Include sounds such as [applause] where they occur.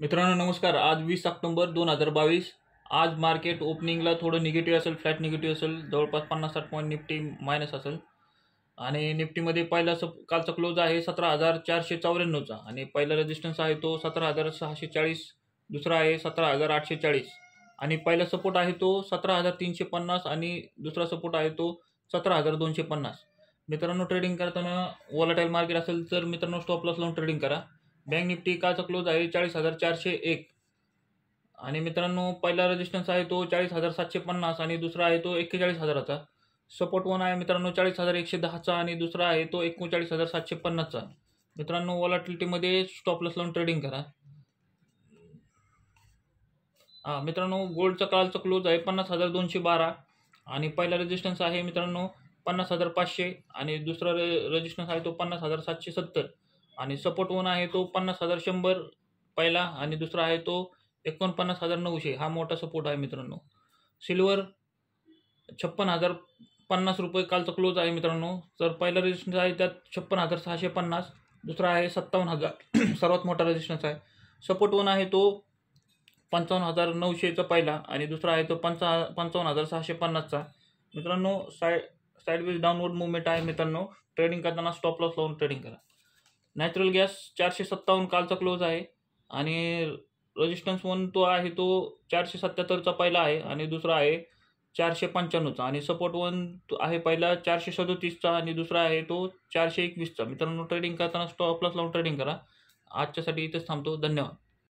मित्रांनो नमस्कार आज वीस ऑक्टोंबर दोन हजार बावीस आज मार्केट ओपनिंगला थोडं निगेटिव्ह असेल फ्लॅट निगेटिव्ह असेल जवळपास पन्नास साठ पॉईंट निफ्टी मायनस असेल आणि निफ्टीमध्ये पहिला स कालचा क्लोज आहे सतरा हजार चारशे चौऱ्याण्णवचा आणि पहिला रेजिस्टन्स आहे तो सतरा हजार सहाशे चाळीस दुसरा आहे सतरा हजार आठशे चाळीस आणि पहिला सपोर्ट आहे तो सतरा हजार तीनशे पन्नास आणि दुसरा सपोर्ट आहे तो सतरा हजार दोनशे पन्नास मित्रांनो ट्रेडिंग करताना वॉलाटाईल मार्केट असेल तर मित्रांनो स्टॉप लॉस लावून ट्रेडिंग करा बँक निफ्टी कालचा क्लोज आहे चाळीस हजार चारशे एक आणि मित्रांनो पहिला रजिस्टन्स आहे तो चाळीस हजार सातशे पन्नास आणि दुसरा आहे तो एक्केचाळीस हजाराचा सपोर्ट वन आहे मित्रांनो चाळीस हजार एकशे दहाचा आणि दुसरा आहे तो एकोणचाळीस हजार सातशे पन्नासचा मित्रांनो वॉलाटिलिटीमध्ये स्टॉप लॉस लावून ट्रेडिंग करा हां मित्रांनो गोल्डचा काळचा क्लोज आहे पन्नास हजार दोनशे बारा आणि पहिला रेजिस्टन्स आहे मित्रांनो पन्नास हजार पाचशे आणि दुसरा रे रेजिस्टन्स आहे तो पन्नास हजार सातशे सत्तर आणि सपोर्ट वन आहे तो पन्नास हजार शंभर पहिला आणि दुसरा आहे तो एकोणपन्नास हजार नऊशे हा मोठा सपोर्ट आहे मित्रांनो सिल्वर छप्पन हजार पन्नास रुपये कालचा क्लोज आहे मित्रांनो तर पहिला रेजिस्टन्स आहे त्यात छप्पन हजार सहाशे पन्नास दुसरा आहे सत्तावन्न हजार [clears throat] सर्वात मोठा रेजिस्टन्स आहे सपोर्ट वन आहे तो पंचावन्न हजार नऊशेचा पहिला आणि दुसरा आहे तो पंचा पंचावन्न हजार सहाशे पन्नासचा मित्रांनो साय साईडवेज डाऊनवर्ड मुवमेंट आहे मित्रांनो ट्रेडिंग करताना स्टॉप लॉस लावून ट्रेडिंग करा नॅचरल गॅस चारशे सत्तावन्न कालचा क्लोज आहे आणि रजिस्टन्स वन तो आहे तो चारशे सत्याहत्तरचा पहिला आहे आणि दुसरा आहे चारशे पंच्याण्णवचा आणि सपोर्ट वन आहे पहिला चारशे सदोतीसचा आणि दुसरा आहे तो चारशे एकवीसचा मित्रांनो ट्रेडिंग करताना स्टॉप लॉस लावून ट्रेडिंग करा आजच्यासाठी इथेच थांबतो धन्यवाद